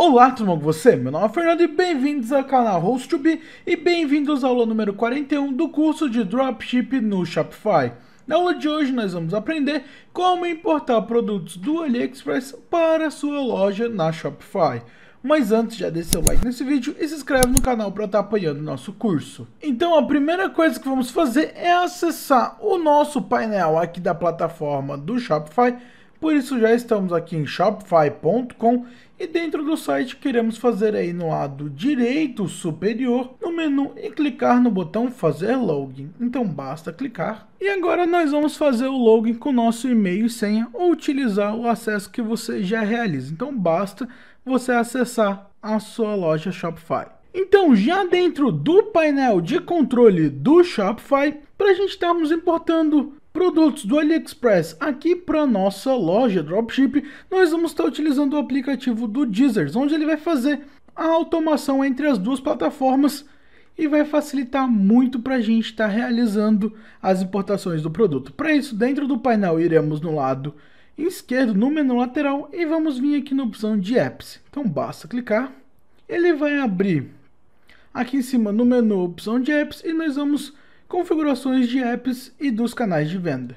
Olá, tudo bom com você? Meu nome é Fernando e bem-vindos ao canal Host2B e bem-vindos à aula número 41 do curso de Dropship no Shopify. Na aula de hoje nós vamos aprender como importar produtos do AliExpress para sua loja na Shopify. Mas antes, já deixa seu like nesse vídeo e se inscreve no canal para estar tá apoiando o nosso curso. Então a primeira coisa que vamos fazer é acessar o nosso painel aqui da plataforma do Shopify por isso já estamos aqui em shopify.com e dentro do site queremos fazer aí no lado direito superior no menu e clicar no botão fazer login. Então basta clicar. E agora nós vamos fazer o login com nosso e-mail e senha ou utilizar o acesso que você já realiza. Então basta você acessar a sua loja Shopify. Então, já dentro do painel de controle do Shopify, para a gente estarmos importando Produtos do AliExpress. Aqui para nossa loja Dropship, nós vamos estar utilizando o aplicativo do Deezers, onde ele vai fazer a automação entre as duas plataformas e vai facilitar muito para a gente estar tá realizando as importações do produto. Para isso, dentro do painel, iremos no lado esquerdo, no menu lateral, e vamos vir aqui na opção de Apps. Então basta clicar, ele vai abrir aqui em cima no menu opção de Apps e nós vamos configurações de apps e dos canais de venda.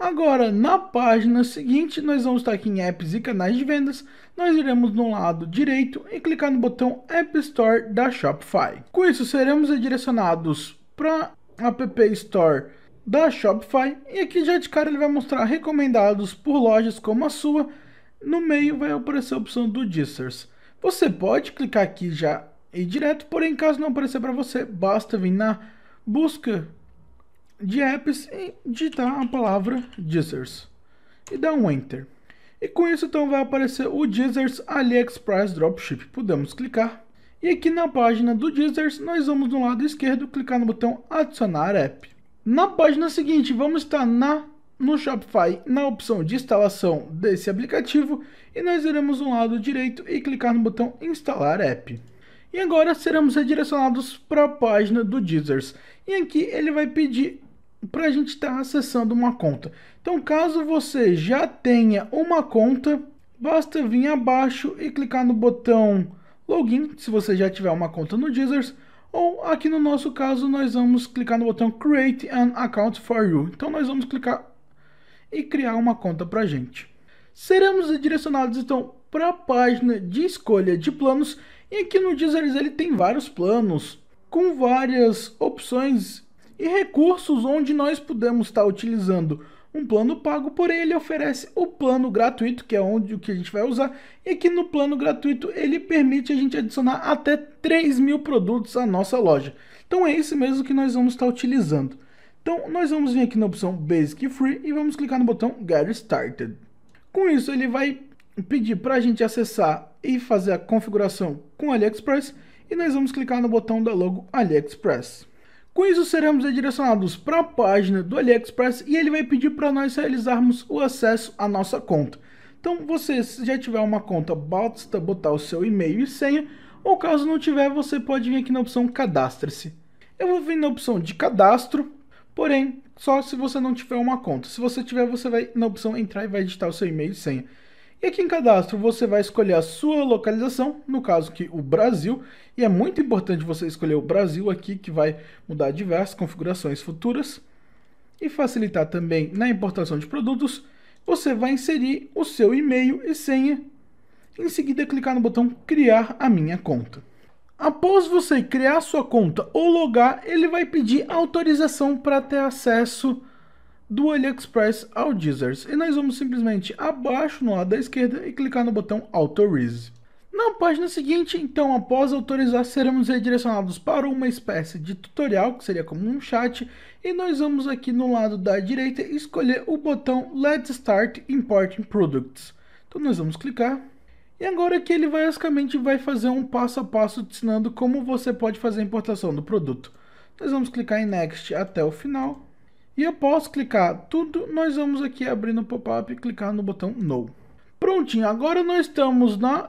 Agora, na página seguinte, nós vamos estar aqui em apps e canais de vendas, nós iremos no lado direito e clicar no botão App Store da Shopify. Com isso, seremos redirecionados para a App Store da Shopify e aqui já de cara ele vai mostrar recomendados por lojas como a sua, no meio vai aparecer a opção do Disters. Você pode clicar aqui já e direto, porém caso não aparecer para você, basta vir na busca de apps e digitar a palavra Deezers e dar um Enter. E com isso então vai aparecer o Deezers AliExpress Dropship. Podemos clicar. E aqui na página do Deezers, nós vamos no lado esquerdo clicar no botão adicionar app. Na página seguinte, vamos estar na no Shopify na opção de instalação desse aplicativo e nós iremos no lado direito e clicar no botão instalar app. E agora seremos redirecionados para a página do Deezers. E aqui ele vai pedir para a gente estar tá acessando uma conta. Então, caso você já tenha uma conta, basta vir abaixo e clicar no botão login, se você já tiver uma conta no Deezers, ou aqui no nosso caso nós vamos clicar no botão create an account for you. Então nós vamos clicar e criar uma conta para gente. Seremos redirecionados então para a página de escolha de planos e aqui no Deezer ele tem vários planos, com várias opções e recursos onde nós podemos estar utilizando um plano pago, porém ele oferece o plano gratuito, que é onde o que a gente vai usar, e aqui no plano gratuito ele permite a gente adicionar até 3 mil produtos à nossa loja. Então é esse mesmo que nós vamos estar utilizando. Então nós vamos vir aqui na opção Basic Free e vamos clicar no botão Get Started. Com isso ele vai pedir para a gente acessar e fazer a configuração com AliExpress e nós vamos clicar no botão da logo AliExpress. Com isso, seremos direcionados para a página do AliExpress e ele vai pedir para nós realizarmos o acesso à nossa conta. Então, você, se já tiver uma conta, basta botar o seu e-mail e senha, ou caso não tiver, você pode vir aqui na opção Cadastre-se. Eu vou vir na opção de Cadastro, porém, só se você não tiver uma conta. Se você tiver, você vai na opção Entrar e vai digitar o seu e-mail e senha. E aqui em cadastro você vai escolher a sua localização, no caso que o Brasil, e é muito importante você escolher o Brasil aqui, que vai mudar diversas configurações futuras. E facilitar também na importação de produtos, você vai inserir o seu e-mail e senha. Em seguida, clicar no botão Criar a minha conta. Após você criar sua conta ou logar, ele vai pedir autorização para ter acesso do AliExpress ao Deezer. e nós vamos simplesmente abaixo no lado da esquerda e clicar no botão Authorize. Na página seguinte, então, após autorizar, seremos redirecionados para uma espécie de tutorial, que seria como um chat, e nós vamos aqui no lado da direita escolher o botão Let's Start Importing Products. Então nós vamos clicar. E agora que ele vai, basicamente vai fazer um passo a passo te ensinando como você pode fazer a importação do produto. Nós vamos clicar em Next até o final. E após clicar tudo, nós vamos aqui abrir no pop-up e clicar no botão No. Prontinho, agora nós estamos na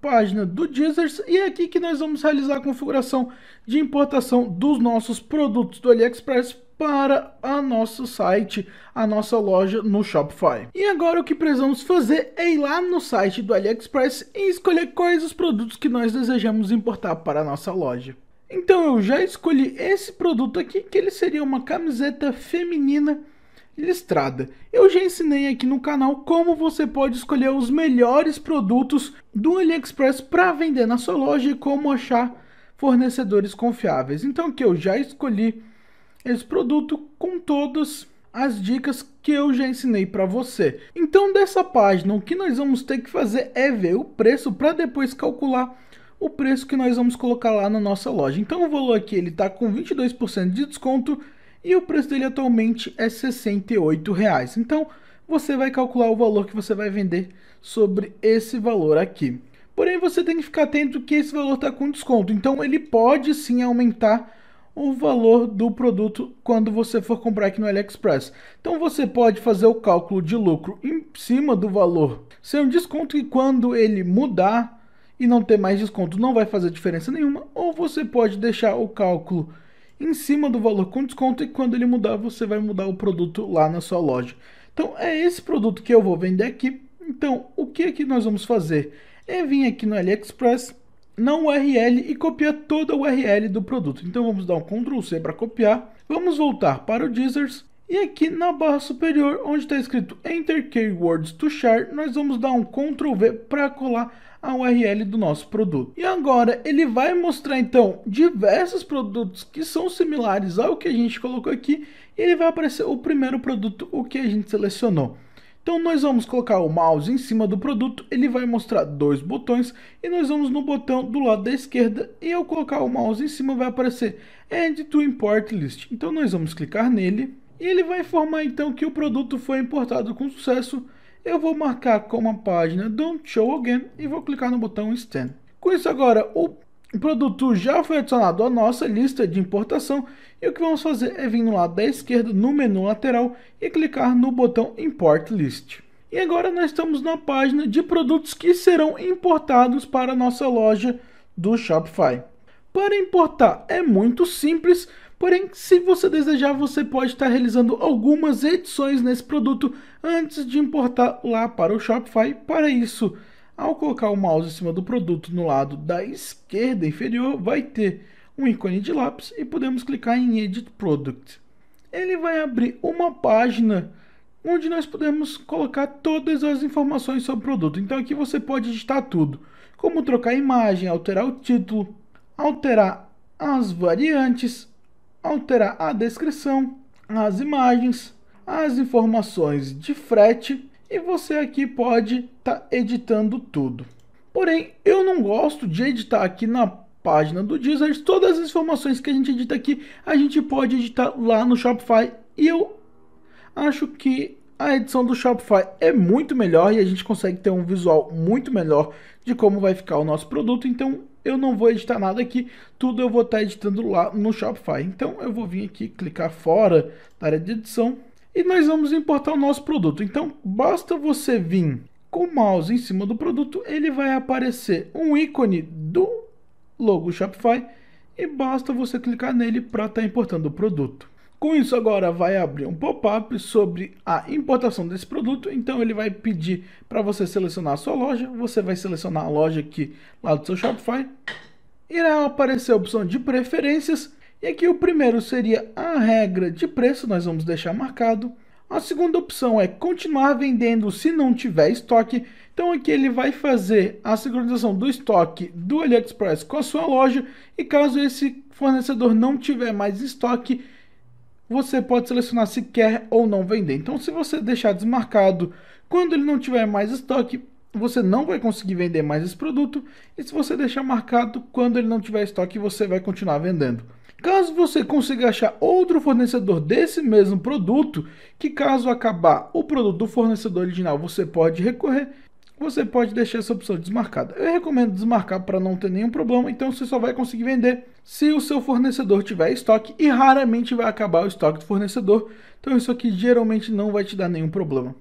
página do Deezers e é aqui que nós vamos realizar a configuração de importação dos nossos produtos do AliExpress para a nosso site, a nossa loja no Shopify. E agora o que precisamos fazer é ir lá no site do AliExpress e escolher quais os produtos que nós desejamos importar para a nossa loja. Então eu já escolhi esse produto aqui, que ele seria uma camiseta feminina listrada. Eu já ensinei aqui no canal como você pode escolher os melhores produtos do AliExpress para vender na sua loja e como achar fornecedores confiáveis. Então aqui eu já escolhi esse produto com todas as dicas que eu já ensinei para você. Então dessa página o que nós vamos ter que fazer é ver o preço para depois calcular o preço que nós vamos colocar lá na nossa loja. Então o valor aqui ele está com 22% de desconto e o preço dele atualmente é R$ reais. Então você vai calcular o valor que você vai vender sobre esse valor aqui. Porém você tem que ficar atento que esse valor está com desconto, então ele pode sim aumentar o valor do produto quando você for comprar aqui no AliExpress. Então você pode fazer o cálculo de lucro em cima do valor sem um desconto e quando ele mudar e não ter mais desconto não vai fazer diferença nenhuma, ou você pode deixar o cálculo em cima do valor com desconto e quando ele mudar você vai mudar o produto lá na sua loja. Então é esse produto que eu vou vender aqui. Então o que é que nós vamos fazer? É vir aqui no AliExpress, na URL e copiar toda a URL do produto. Então vamos dar um Ctrl C para copiar. Vamos voltar para o Deezers e aqui na barra superior onde está escrito Enter Keywords to Share, nós vamos dar um Ctrl V para colar a URL do nosso produto. E agora ele vai mostrar então diversos produtos que são similares ao que a gente colocou aqui e ele vai aparecer o primeiro produto, o que a gente selecionou. Então nós vamos colocar o mouse em cima do produto, ele vai mostrar dois botões e nós vamos no botão do lado da esquerda e ao colocar o mouse em cima vai aparecer Add to Import List. Então nós vamos clicar nele e ele vai informar então que o produto foi importado com sucesso eu vou marcar como a página Don't Show Again e vou clicar no botão Scan. Com isso agora, o produto já foi adicionado à nossa lista de importação e o que vamos fazer é vir no lado da esquerda, no menu lateral e clicar no botão Import List. E agora nós estamos na página de produtos que serão importados para a nossa loja do Shopify. Para importar é muito simples, porém se você desejar você pode estar realizando algumas edições nesse produto antes de importar lá para o Shopify. Para isso, ao colocar o mouse em cima do produto no lado da esquerda inferior, vai ter um ícone de lápis e podemos clicar em Edit Product. Ele vai abrir uma página onde nós podemos colocar todas as informações sobre o produto. Então aqui você pode editar tudo, como trocar a imagem, alterar o título, alterar as variantes, alterar a descrição, as imagens, as informações de frete e você aqui pode estar tá editando tudo. Porém, eu não gosto de editar aqui na página do Deezer. Todas as informações que a gente edita aqui, a gente pode editar lá no Shopify. E eu acho que a edição do Shopify é muito melhor e a gente consegue ter um visual muito melhor de como vai ficar o nosso produto. Então, eu não vou editar nada aqui, tudo eu vou estar tá editando lá no Shopify. Então, eu vou vir aqui, clicar fora da área de edição, e nós vamos importar o nosso produto. Então, basta você vir com o mouse em cima do produto, ele vai aparecer um ícone do logo Shopify e basta você clicar nele para estar tá importando o produto. Com isso, agora vai abrir um pop-up sobre a importação desse produto. Então, ele vai pedir para você selecionar a sua loja. Você vai selecionar a loja aqui lá do seu Shopify. Irá aparecer a opção de preferências e aqui o primeiro seria a regra de preço, nós vamos deixar marcado. A segunda opção é continuar vendendo se não tiver estoque. Então aqui ele vai fazer a sincronização do estoque do AliExpress com a sua loja e caso esse fornecedor não tiver mais estoque, você pode selecionar se quer ou não vender. Então se você deixar desmarcado quando ele não tiver mais estoque, você não vai conseguir vender mais esse produto e se você deixar marcado quando ele não tiver estoque, você vai continuar vendendo. Caso você consiga achar outro fornecedor desse mesmo produto, que caso acabar o produto do fornecedor original, você pode recorrer, você pode deixar essa opção desmarcada. Eu recomendo desmarcar para não ter nenhum problema, então você só vai conseguir vender se o seu fornecedor tiver estoque e raramente vai acabar o estoque do fornecedor. Então isso aqui geralmente não vai te dar nenhum problema.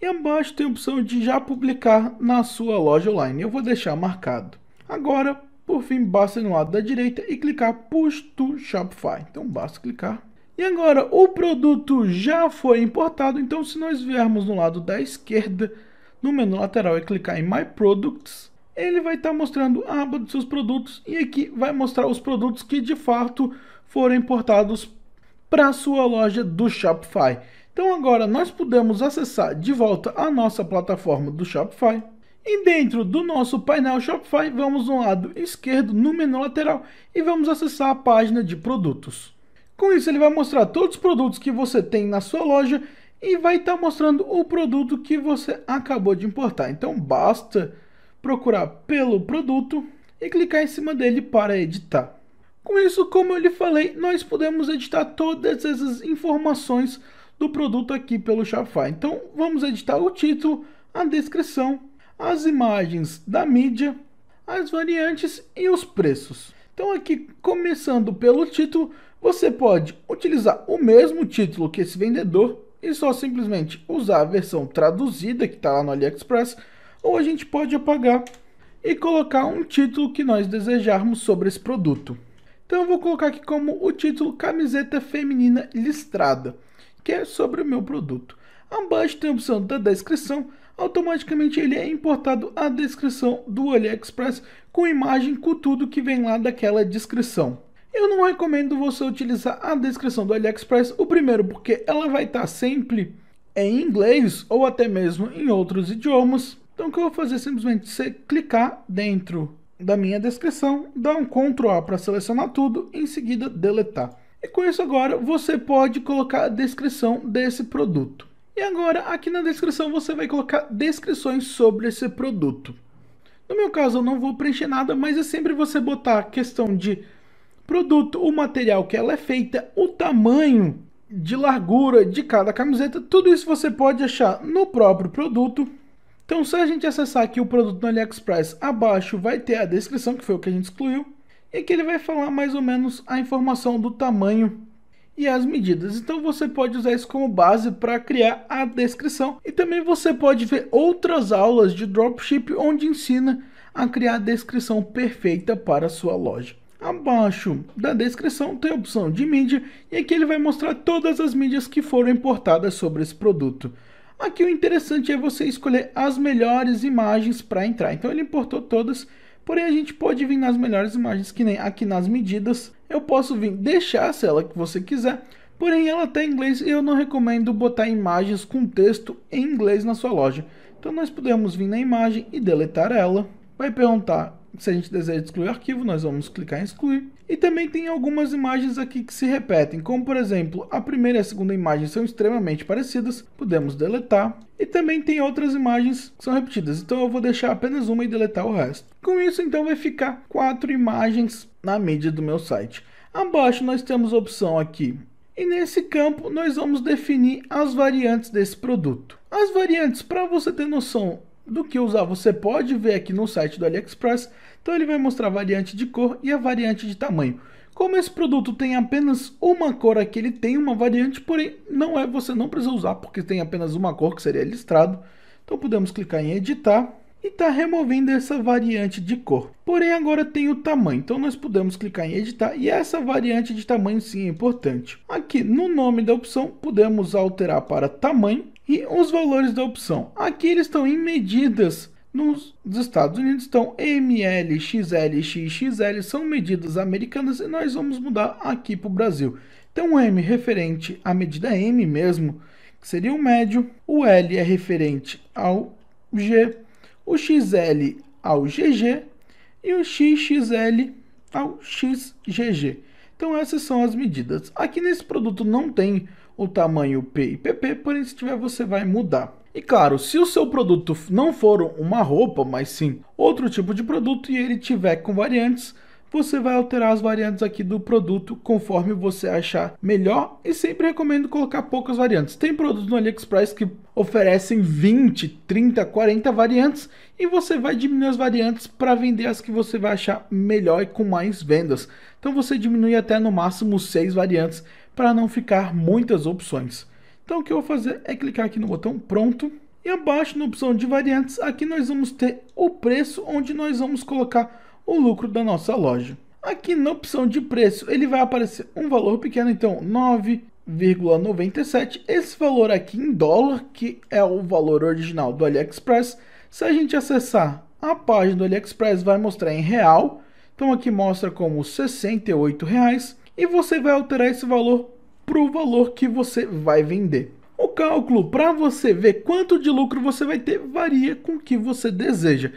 E abaixo tem a opção de já publicar na sua loja online. Eu vou deixar marcado. Agora, por fim, basta ir no lado da direita e clicar Push to Shopify. Então basta clicar. E agora, o produto já foi importado, então se nós viermos no lado da esquerda, no menu lateral e clicar em My Products, ele vai estar tá mostrando a aba dos seus produtos e aqui vai mostrar os produtos que de fato foram importados para a sua loja do Shopify. Então agora nós podemos acessar de volta a nossa plataforma do Shopify. E dentro do nosso painel Shopify, vamos no lado esquerdo, no menu lateral, e vamos acessar a página de produtos. Com isso, ele vai mostrar todos os produtos que você tem na sua loja e vai estar tá mostrando o produto que você acabou de importar. Então, basta procurar pelo produto e clicar em cima dele para editar. Com isso, como eu lhe falei, nós podemos editar todas essas informações do produto aqui pelo Shopify. Então, vamos editar o título, a descrição as imagens da mídia, as variantes e os preços. Então aqui, começando pelo título, você pode utilizar o mesmo título que esse vendedor e só simplesmente usar a versão traduzida que está lá no AliExpress, ou a gente pode apagar e colocar um título que nós desejarmos sobre esse produto. Então eu vou colocar aqui como o título Camiseta Feminina Listrada, que é sobre o meu produto. Abaixo tem a opção da descrição, automaticamente ele é importado à descrição do AliExpress com imagem com tudo que vem lá daquela descrição. Eu não recomendo você utilizar a descrição do AliExpress, o primeiro porque ela vai estar sempre em inglês ou até mesmo em outros idiomas. Então o que eu vou fazer é simplesmente você clicar dentro da minha descrição, dar um Ctrl A para selecionar tudo, em seguida deletar. E com isso agora você pode colocar a descrição desse produto. E agora, aqui na descrição, você vai colocar descrições sobre esse produto. No meu caso, eu não vou preencher nada, mas é sempre você botar a questão de produto, o material que ela é feita, o tamanho de largura de cada camiseta, tudo isso você pode achar no próprio produto. Então, se a gente acessar aqui o produto no AliExpress, abaixo vai ter a descrição, que foi o que a gente excluiu, e aqui ele vai falar mais ou menos a informação do tamanho e as medidas. Então você pode usar isso como base para criar a descrição. E também você pode ver outras aulas de dropship onde ensina a criar a descrição perfeita para a sua loja. Abaixo da descrição tem a opção de mídia e aqui ele vai mostrar todas as mídias que foram importadas sobre esse produto. Aqui o interessante é você escolher as melhores imagens para entrar. Então ele importou todas Porém, a gente pode vir nas melhores imagens, que nem aqui nas medidas. Eu posso vir deixar a cela que você quiser, porém ela está em inglês e eu não recomendo botar imagens com texto em inglês na sua loja. Então nós podemos vir na imagem e deletar ela. Vai perguntar se a gente deseja excluir o arquivo, nós vamos clicar em excluir. E também tem algumas imagens aqui que se repetem, como por exemplo, a primeira e a segunda imagem são extremamente parecidas, podemos deletar. E também tem outras imagens que são repetidas, então eu vou deixar apenas uma e deletar o resto. Com isso, então, vai ficar quatro imagens na mídia do meu site. Abaixo nós temos a opção aqui e nesse campo nós vamos definir as variantes desse produto. As variantes, para você ter noção do que usar, você pode ver aqui no site do AliExpress. Então ele vai mostrar a variante de cor e a variante de tamanho. Como esse produto tem apenas uma cor aqui, ele tem uma variante, porém não é, você não precisa usar porque tem apenas uma cor que seria listrado. Então podemos clicar em editar e está removendo essa variante de cor. Porém, agora tem o tamanho, então nós podemos clicar em editar e essa variante de tamanho sim é importante. Aqui no nome da opção, podemos alterar para tamanho e os valores da opção. Aqui eles estão em medidas. Nos Estados Unidos então ML, XL, XXL, são medidas americanas e nós vamos mudar aqui para o Brasil. Então o M referente à medida M mesmo, que seria o médio, o L é referente ao G, o XL ao GG e o XXL ao XGG. Então essas são as medidas. Aqui nesse produto não tem o tamanho P e PP, porém se tiver você vai mudar. E claro, se o seu produto não for uma roupa, mas sim outro tipo de produto e ele tiver com variantes, você vai alterar as variantes aqui do produto conforme você achar melhor e sempre recomendo colocar poucas variantes. Tem produtos no AliExpress que oferecem 20, 30, 40 variantes e você vai diminuir as variantes para vender as que você vai achar melhor e com mais vendas. Então você diminui até no máximo 6 variantes para não ficar muitas opções. Então o que eu vou fazer é clicar aqui no botão pronto e abaixo na opção de variantes aqui nós vamos ter o preço onde nós vamos colocar o lucro da nossa loja. Aqui na opção de preço, ele vai aparecer um valor pequeno, então 9,97. Esse valor aqui em dólar, que é o valor original do AliExpress. Se a gente acessar a página do AliExpress, vai mostrar em real. Então aqui mostra como 68 reais e você vai alterar esse valor para o valor que você vai vender. O cálculo para você ver quanto de lucro você vai ter varia com o que você deseja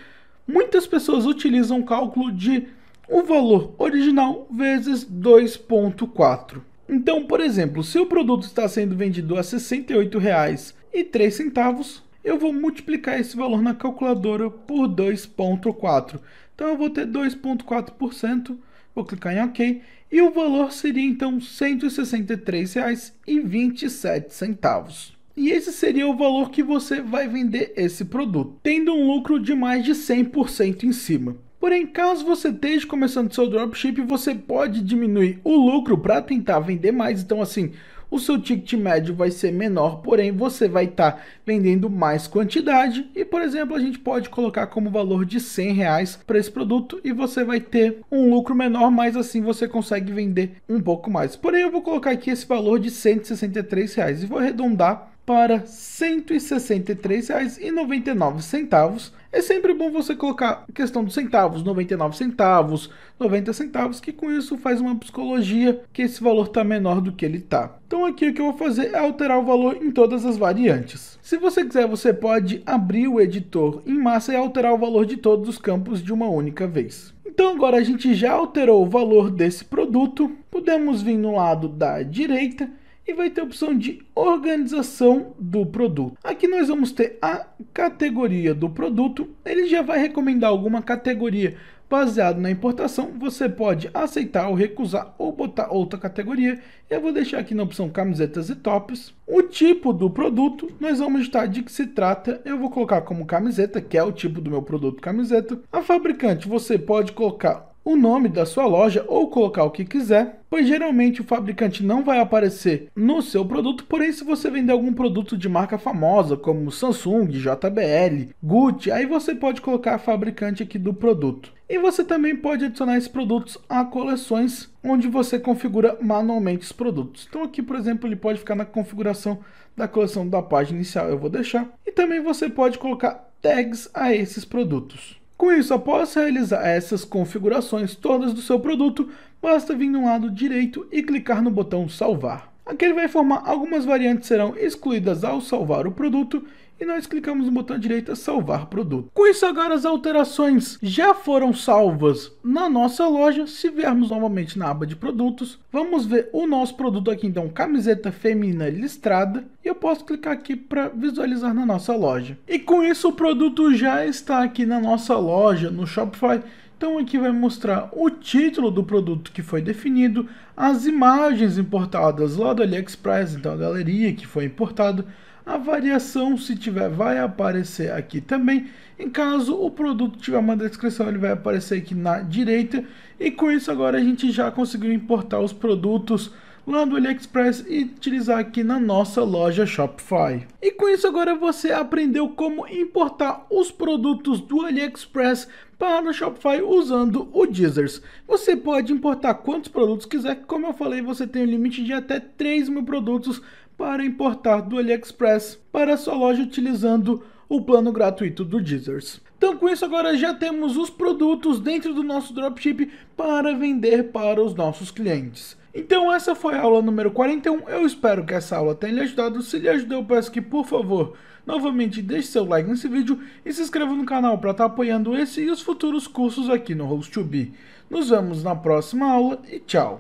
muitas pessoas utilizam o cálculo de o valor original vezes 2,4. Então, por exemplo, se o produto está sendo vendido a R$ 68,03, eu vou multiplicar esse valor na calculadora por 2,4. Então, eu vou ter 2,4%, vou clicar em OK, e o valor seria então R$ 163,27. E esse seria o valor que você vai vender esse produto, tendo um lucro de mais de 100% em cima. Porém, caso você esteja começando seu dropship, você pode diminuir o lucro para tentar vender mais. Então, assim, o seu ticket médio vai ser menor, porém você vai estar tá vendendo mais quantidade. E, por exemplo, a gente pode colocar como valor de 100 reais para esse produto e você vai ter um lucro menor, mas assim você consegue vender um pouco mais. Porém, eu vou colocar aqui esse valor de 163 reais e vou arredondar para R$ 163,99. É sempre bom você colocar questão dos centavos, 99 centavos, 90 centavos, que com isso faz uma psicologia que esse valor está menor do que ele está. Então aqui o que eu vou fazer é alterar o valor em todas as variantes. Se você quiser, você pode abrir o editor em massa e alterar o valor de todos os campos de uma única vez. Então agora a gente já alterou o valor desse produto, podemos vir no lado da direita e vai ter a opção de organização do produto. Aqui nós vamos ter a categoria do produto, ele já vai recomendar alguma categoria baseado na importação, você pode aceitar ou recusar ou botar outra categoria. Eu vou deixar aqui na opção camisetas e tops. O tipo do produto, nós vamos estar de que se trata. Eu vou colocar como camiseta, que é o tipo do meu produto camiseta. A fabricante, você pode colocar o nome da sua loja ou colocar o que quiser, pois geralmente o fabricante não vai aparecer no seu produto, porém se você vender algum produto de marca famosa, como Samsung, JBL, Gucci, aí você pode colocar fabricante aqui do produto. E você também pode adicionar esses produtos a coleções, onde você configura manualmente os produtos. Então aqui, por exemplo, ele pode ficar na configuração da coleção da página inicial, eu vou deixar. E também você pode colocar tags a esses produtos. Com isso, após realizar essas configurações todas do seu produto, basta vir no lado direito e clicar no botão salvar. Aqui ele vai informar algumas variantes serão excluídas ao salvar o produto e nós clicamos no botão direito salvar produto. Com isso agora as alterações já foram salvas na nossa loja, se viermos novamente na aba de produtos, vamos ver o nosso produto aqui então, camiseta feminina listrada, posso clicar aqui para visualizar na nossa loja. E com isso o produto já está aqui na nossa loja, no Shopify. Então aqui vai mostrar o título do produto que foi definido, as imagens importadas lá do AliExpress, então a galeria que foi importado, a variação, se tiver, vai aparecer aqui também. Em caso o produto tiver uma descrição, ele vai aparecer aqui na direita. E com isso agora a gente já conseguiu importar os produtos lá do AliExpress e utilizar aqui na nossa loja Shopify. E com isso agora você aprendeu como importar os produtos do AliExpress para o Shopify usando o Deezers. Você pode importar quantos produtos quiser, como eu falei, você tem um limite de até 3 mil produtos para importar do AliExpress para sua loja utilizando o plano gratuito do Deezers. Então com isso agora já temos os produtos dentro do nosso dropship para vender para os nossos clientes. Então essa foi a aula número 41, eu espero que essa aula tenha lhe ajudado, se lhe ajudou eu peço que por favor, novamente deixe seu like nesse vídeo e se inscreva no canal para estar tá apoiando esse e os futuros cursos aqui no Host2B. Nos vemos na próxima aula e tchau!